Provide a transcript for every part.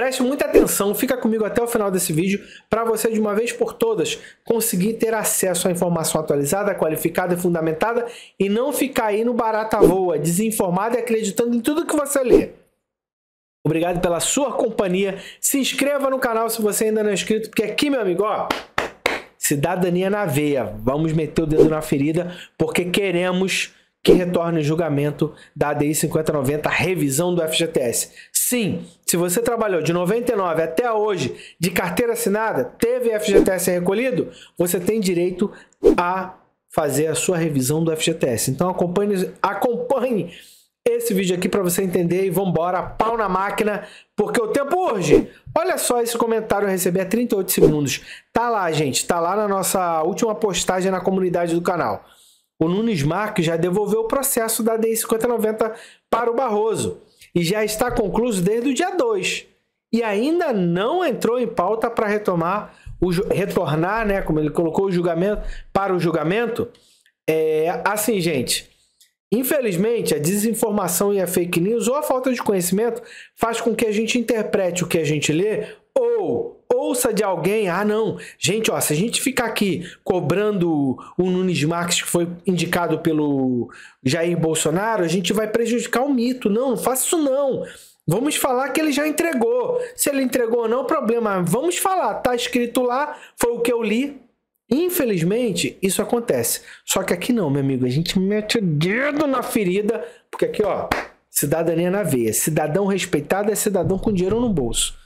Preste muita atenção, fica comigo até o final desse vídeo para você, de uma vez por todas, conseguir ter acesso à informação atualizada, qualificada e fundamentada e não ficar aí no barata voa, desinformado e acreditando em tudo que você lê. Obrigado pela sua companhia. Se inscreva no canal se você ainda não é inscrito, porque aqui, meu amigo, ó, cidadania na veia. Vamos meter o dedo na ferida, porque queremos que retorne o julgamento da ADI 5090, revisão do FGTS. Sim, se você trabalhou de 99 até hoje de carteira assinada, teve FGTS recolhido, você tem direito a fazer a sua revisão do FGTS. Então acompanhe, acompanhe esse vídeo aqui para você entender e vamos embora, pau na máquina, porque o tempo urge. Olha só esse comentário, eu recebi há 38 segundos. Tá lá, gente, tá lá na nossa última postagem na comunidade do canal. O Nunes Marques já devolveu o processo da DI 5090 para o Barroso e já está concluído desde o dia 2. E ainda não entrou em pauta para retomar o retornar, né, como ele colocou o julgamento para o julgamento. É, assim, gente, infelizmente a desinformação e a fake news ou a falta de conhecimento faz com que a gente interprete o que a gente lê ou ouça de alguém, ah não, gente, ó, se a gente ficar aqui cobrando o Nunes Marques que foi indicado pelo Jair Bolsonaro, a gente vai prejudicar o mito. Não, não faça isso não. Vamos falar que ele já entregou. Se ele entregou ou não, é problema. Vamos falar, tá escrito lá, foi o que eu li. Infelizmente, isso acontece. Só que aqui não, meu amigo, a gente mete o dedo na ferida, porque aqui, ó, cidadania na veia. Cidadão respeitado é cidadão com dinheiro no bolso.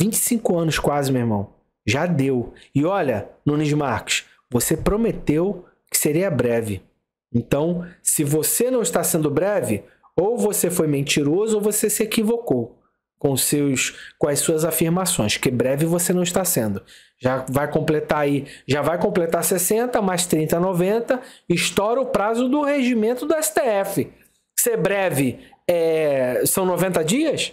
25 anos quase, meu irmão. Já deu. E olha, Nunes Marques, você prometeu que seria breve. Então, se você não está sendo breve, ou você foi mentiroso ou você se equivocou com seus com as suas afirmações, que breve você não está sendo. Já vai completar aí, já vai completar 60 mais 30 90, estoura o prazo do regimento do STF. Ser breve é, são 90 dias?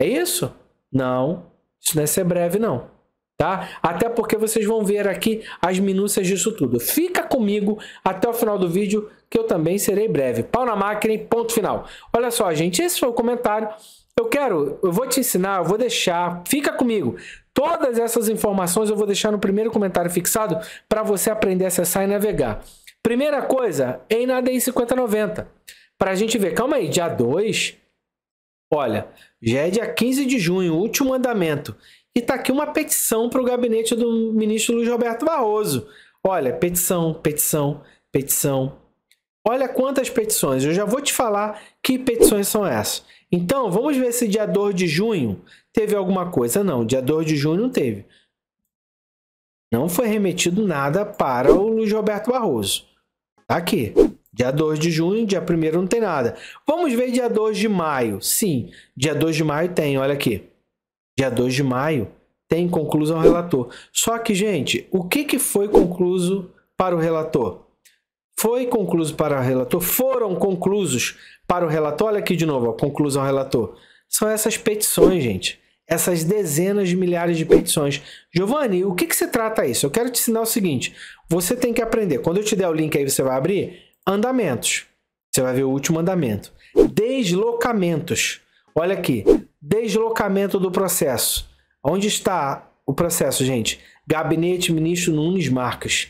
É isso? Não. Isso não é ser breve, não. Tá? Até porque vocês vão ver aqui as minúcias disso tudo. Fica comigo até o final do vídeo, que eu também serei breve. Pau na máquina e ponto final. Olha só, gente, esse foi o comentário. Eu quero, eu vou te ensinar, eu vou deixar, fica comigo. Todas essas informações eu vou deixar no primeiro comentário fixado para você aprender a acessar e navegar. Primeira coisa, em na ADI 5090. Para a gente ver, calma aí, dia 2, Olha, já é dia 15 de junho, último andamento. E está aqui uma petição para o gabinete do ministro Luiz Roberto Barroso. Olha, petição, petição, petição. Olha quantas petições. Eu já vou te falar que petições são essas. Então, vamos ver se dia 2 de junho teve alguma coisa. Não, dia 2 de junho não teve. Não foi remetido nada para o Luiz Roberto Barroso. Tá aqui. Dia 2 de junho, dia 1 não tem nada. Vamos ver dia 2 de maio. Sim, dia 2 de maio tem, olha aqui. Dia 2 de maio tem conclusão relator. Só que, gente, o que, que foi concluso para o relator? Foi concluso para o relator? Foram conclusos para o relator? Olha aqui de novo, a conclusão relator. São essas petições, gente. Essas dezenas de milhares de petições. Giovanni, o que, que se trata isso? Eu quero te ensinar o seguinte. Você tem que aprender. Quando eu te der o link aí, você vai abrir andamentos. Você vai ver o último andamento. Deslocamentos. Olha aqui, deslocamento do processo. Onde está o processo, gente? Gabinete ministro Nunes Marques.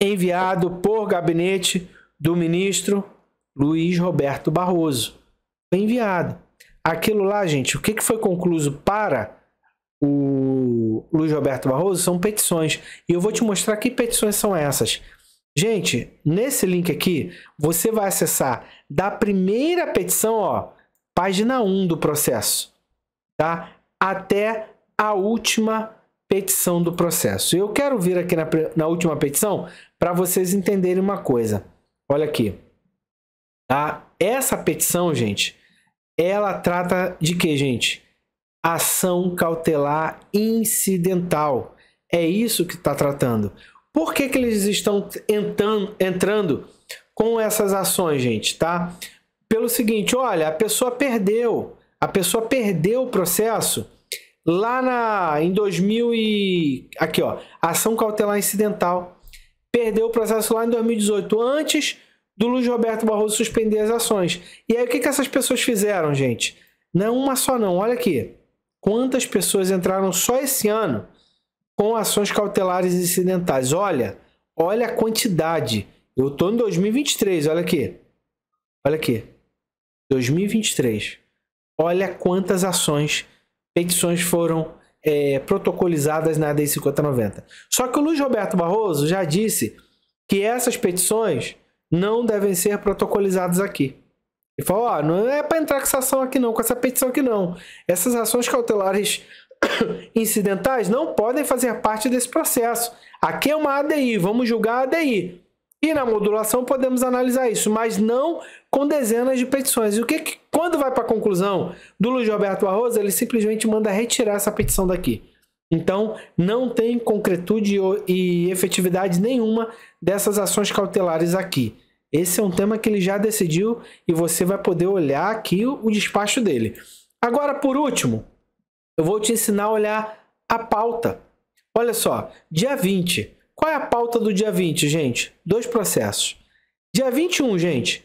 Enviado por gabinete do ministro Luiz Roberto Barroso. Enviado. Aquilo lá, gente, o que foi concluído para o Luiz Roberto Barroso são petições. E eu vou te mostrar que petições são essas. Gente, nesse link aqui, você vai acessar da primeira petição, ó, página 1 do processo, tá? Até a última petição do processo. Eu quero vir aqui na, na última petição para vocês entenderem uma coisa. Olha aqui. Tá? Essa petição, gente, ela trata de que, gente? Ação cautelar incidental. É isso que está tratando. Por que, que eles estão entrando, entrando com essas ações, gente, tá? Pelo seguinte, olha, a pessoa perdeu, a pessoa perdeu o processo lá na em 2000 e aqui, ó, ação cautelar incidental. Perdeu o processo lá em 2018, antes do Luiz Roberto Barroso suspender as ações. E aí o que que essas pessoas fizeram, gente? Não é uma só não, olha aqui. Quantas pessoas entraram só esse ano com ações cautelares incidentais. Olha, olha a quantidade. Eu tô em 2023, olha aqui. Olha aqui. 2023. Olha quantas ações, petições foram é, protocolizadas na ADI 5090. Só que o Luiz Roberto Barroso já disse que essas petições não devem ser protocolizadas aqui. Ele falou: ó, não é para entrar com essa ação aqui não, com essa petição aqui não. Essas ações cautelares incidentais não podem fazer parte desse processo. Aqui é uma ADI, vamos julgar a ADI. E na modulação podemos analisar isso, mas não com dezenas de petições. E o que, que quando vai para a conclusão do Luiz Roberto Arroza, ele simplesmente manda retirar essa petição daqui. Então, não tem concretude e efetividade nenhuma dessas ações cautelares aqui. Esse é um tema que ele já decidiu e você vai poder olhar aqui o despacho dele. Agora, por último, eu vou te ensinar a olhar a pauta. Olha só, dia 20. Qual é a pauta do dia 20, gente? Dois processos. Dia 21, gente.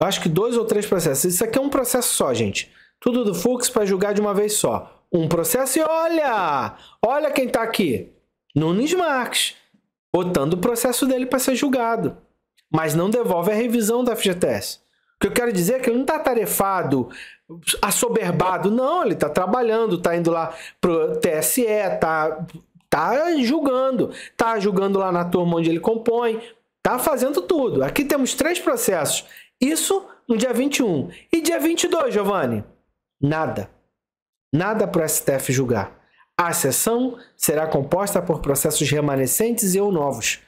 Acho que dois ou três processos. Isso aqui é um processo só, gente. Tudo do Fux para julgar de uma vez só. Um processo e olha! Olha quem está aqui. Nunes Marques. Botando o processo dele para ser julgado. Mas não devolve a revisão da FGTS que eu quero dizer é que ele não está tarefado, assoberbado, não, ele está trabalhando, está indo lá pro TSE, está tá julgando, está julgando lá na turma onde ele compõe, está fazendo tudo. Aqui temos três processos. Isso no dia 21. E dia 22, Giovanni? Nada. Nada para o STF julgar. A sessão será composta por processos remanescentes e ou novos.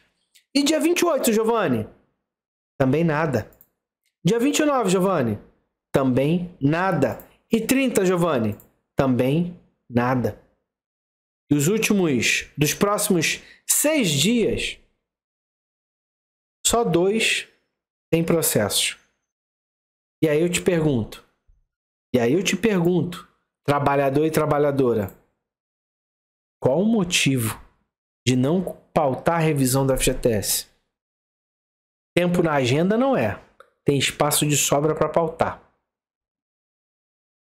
E dia 28, Giovanni? Também nada. Dia 29, Giovanni, também nada. E 30, Giovanni, também nada. E os últimos, dos próximos seis dias, só dois têm processos. E aí eu te pergunto, e aí eu te pergunto, trabalhador e trabalhadora, qual o motivo de não pautar a revisão da FGTS? Tempo na agenda não é tem espaço de sobra para pautar.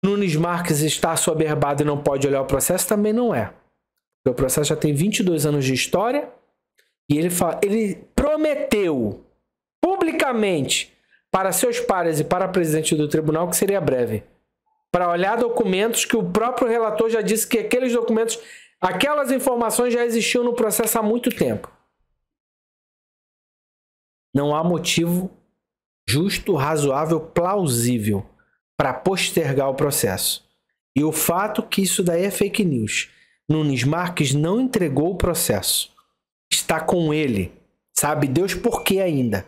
Nunes Marques está soberbado e não pode olhar o processo? Também não é. O processo já tem 22 anos de história e ele, fala, ele prometeu publicamente para seus pares e para a presidente do tribunal que seria breve. Para olhar documentos que o próprio relator já disse que aqueles documentos, aquelas informações já existiam no processo há muito tempo. Não há motivo justo, razoável, plausível para postergar o processo. E o fato que isso daí é fake news. Nunes Marques não entregou o processo. Está com ele. Sabe Deus por que ainda.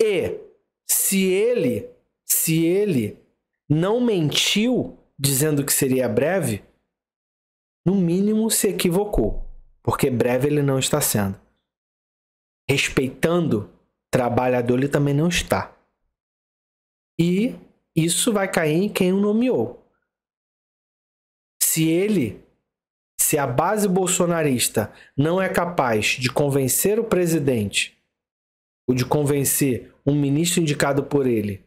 E se ele, se ele não mentiu dizendo que seria breve, no mínimo se equivocou, porque breve ele não está sendo. Respeitando trabalhador ele também não está. E isso vai cair em quem o nomeou. Se ele, se a base bolsonarista não é capaz de convencer o presidente ou de convencer um ministro indicado por ele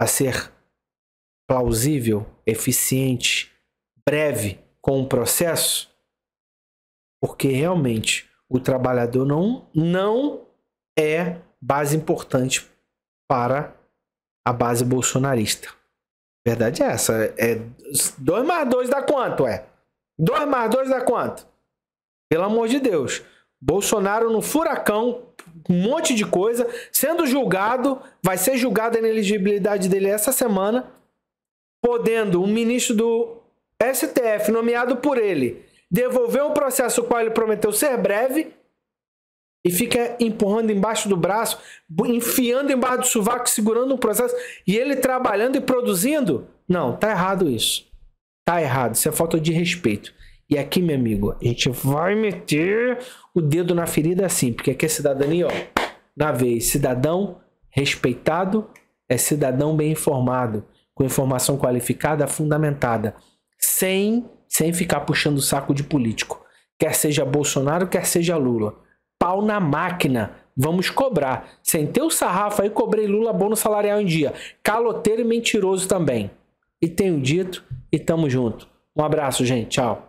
a ser plausível, eficiente, breve com o processo, porque realmente o trabalhador não, não é base importante para a base bolsonarista. Verdade é essa. É, 2 é mais 2 dá quanto, é? 2 mais 2 dá quanto? Pelo amor de Deus. Bolsonaro no furacão, um monte de coisa, sendo julgado, vai ser julgada a ineligibilidade dele essa semana, podendo um ministro do STF, nomeado por ele, devolver um processo o qual ele prometeu ser breve, e fica empurrando embaixo do braço, enfiando embaixo do sovaco, segurando o processo e ele trabalhando e produzindo. Não, tá errado isso. Tá errado, isso é falta de respeito. E aqui, meu amigo, a gente vai meter o dedo na ferida assim, porque aqui é cidadania, ó, na vez, cidadão respeitado é cidadão bem informado, com informação qualificada, fundamentada, sem sem ficar puxando o saco de político, quer seja Bolsonaro, quer seja Lula pau na máquina. Vamos cobrar. Sentei o sarrafo aí, cobrei Lula bônus salarial em dia. Caloteiro e mentiroso também. E tenho dito e tamo junto. Um abraço, gente. Tchau.